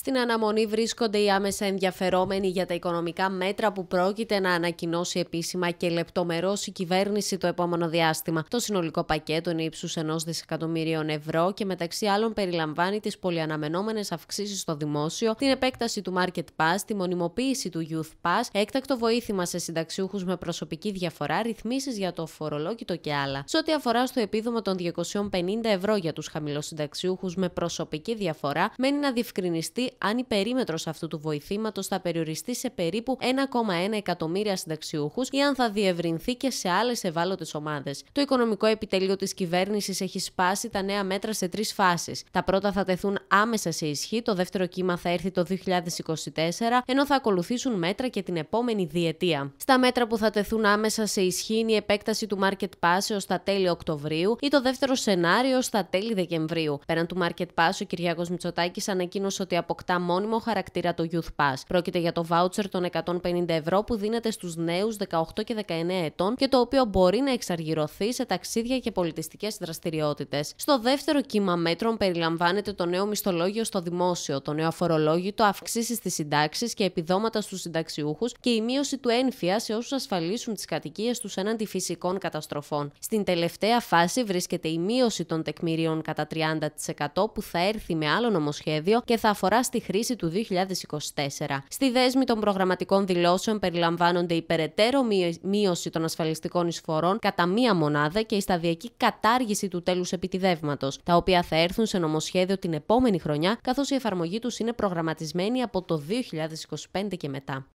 Στην αναμονή βρίσκονται οι άμεσα ενδιαφερόμενοι για τα οικονομικά μέτρα που πρόκειται να ανακοινώσει επίσημα και λεπτομερώς η κυβέρνηση το επόμενο διάστημα. Το συνολικό πακέτο είναι ύψους ενός δισεκατομμυρίων ευρώ και μεταξύ άλλων περιλαμβάνει τις πολυαναμενόμενες αυξήσεις στο δημόσιο, την επέκταση του Market Pass, τη μονιμοποίηση του Youth Pass, έκτακτο βοήθημα σε συνταξιούχους με προσωπική διαφορά, ρυθμίσεις για το φορολόγητο και άλλα. Σε ό,τι αφορά στο επίδομα των 250 ευρώ για τους χαμηλοσυνταξιούχους με προσωπική διαφορά, μένει να διευκρινιστεί αν η περίμετρος αυτού του βοηθήματος θα περιοριστεί σε περίπου 1,1 εκατομμύρια συνταξιούχους ή αν θα διευρυνθεί και σε άλλες ευάλωτες ομάδες. Το οικονομικό επιτελείο της κυβέρνησης έχει σπάσει τα νέα μέτρα σε τρεις φάσεις. Τα πρώτα θα τεθούν άμεσα σε ισχύ, το δεύτερο κύμα θα έρθει το 2024, ενώ θα ακολουθήσουν μέτρα και την επόμενη διετία. Στα μέτρα που θα τεθούν άμεσα σε ισχύ είναι η επέκταση του Market Pass έως τα τέλη Οκτωβρίου ή το δεύτερο σενάριο στα τέλη Δεκεμβρίου. Πέραν του Market Pass, ο Κυριάκος Μητσοτάκης ανακοίνωσε ότι από αποκτά μόνιμο χαρακτήρα το Youth Pass. Πρόκειται για το voucher των 150 ευρώ που δίνεται στους νέους 18 και 19 ετών και το οποίο μπορεί να εξαργυρωθεί σε ταξίδια και πολιτιστικές δραστηριότητες. Στο δεύτερο κύμα μέτρων περιλαμβάνεται το νέο μισθολόγιο στο δημόσιο, το νέο αφορολόγητο, αυξήσεις στις συντάξεις και επιδόματα στους συνταξιούχους και η μείωση του ένφια σε όσους ασφαλίσουν τις κατοικίες τους έναντι φυσικών καταστροφών. Στην τελευταία φάση βρίσκεται η μείωση των τεκμηρίων κατά 30% που θα έρθει με άλλο νομοσχέδιο και θα αφορά στη χρήση του 2024. Στη δέσμη των προγραμματικών δηλώσεων περιλαμβάνονται η περαιτέρω μείωση των ασφαλιστικών εισφορών κατά μία μονάδα και η σταδιακή κατάργηση του τέλους επιτιδεύματος, τα οποία θα έρθουν σε νομοσχέδιο την επόμενη χρονιά, καθώς η εφαρμογή τους είναι προγραμματισμένη από το 2025 και μετά.